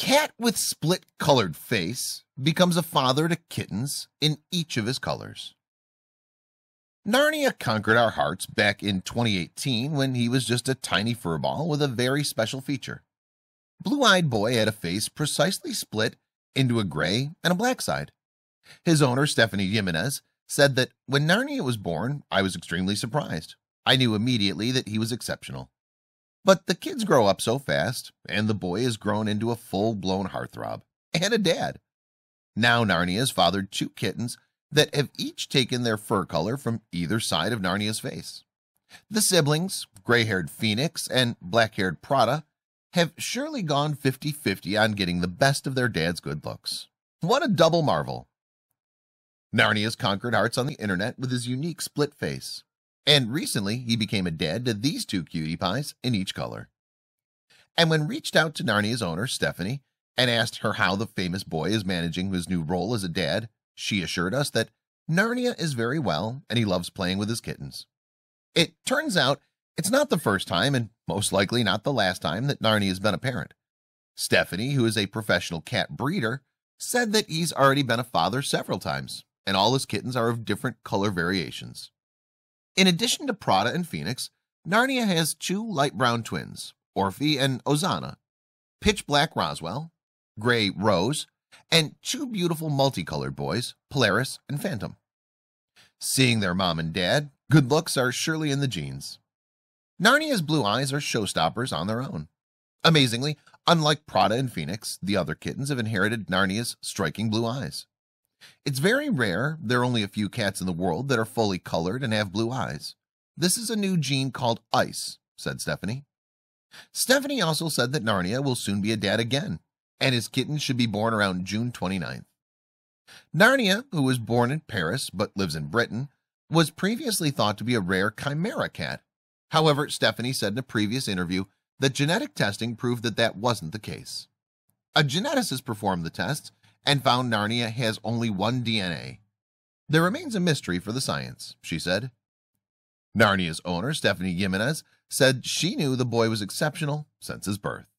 cat with split colored face becomes a father to kittens in each of his colors Narnia conquered our hearts back in 2018 when he was just a tiny furball with a very special feature blue-eyed boy had a face precisely split into a gray and a black side his owner Stephanie Jimenez said that when Narnia was born I was extremely surprised I knew immediately that he was exceptional but the kids grow up so fast and the boy has grown into a full-blown heartthrob and a dad now narnia has fathered two kittens that have each taken their fur color from either side of narnia's face the siblings gray-haired phoenix and black-haired prada have surely gone 50-50 on getting the best of their dad's good looks what a double marvel narnia's conquered hearts on the internet with his unique split face and recently he became a dad to these two cutie pies in each color and when reached out to Narnia's owner Stephanie and asked her how the famous boy is managing his new role as a dad she assured us that Narnia is very well and he loves playing with his kittens it turns out it's not the first time and most likely not the last time that Narnia has been a parent Stephanie who is a professional cat breeder said that he's already been a father several times and all his kittens are of different color variations in addition to Prada and Phoenix, Narnia has two light brown twins, Orphe and Ozana, pitch black Roswell, gray Rose, and two beautiful multicolored boys, Polaris and Phantom. Seeing their mom and dad, good looks are surely in the genes. Narnia's blue eyes are showstoppers on their own. Amazingly, unlike Prada and Phoenix, the other kittens have inherited Narnia's striking blue eyes. It's very rare, there are only a few cats in the world that are fully colored and have blue eyes. This is a new gene called ice, said Stephanie. Stephanie also said that Narnia will soon be a dad again, and his kitten should be born around June 29th. Narnia, who was born in Paris but lives in Britain, was previously thought to be a rare chimera cat. However, Stephanie said in a previous interview that genetic testing proved that that wasn't the case. A geneticist performed the tests and found Narnia has only one DNA. There remains a mystery for the science, she said. Narnia's owner, Stephanie Jimenez, said she knew the boy was exceptional since his birth.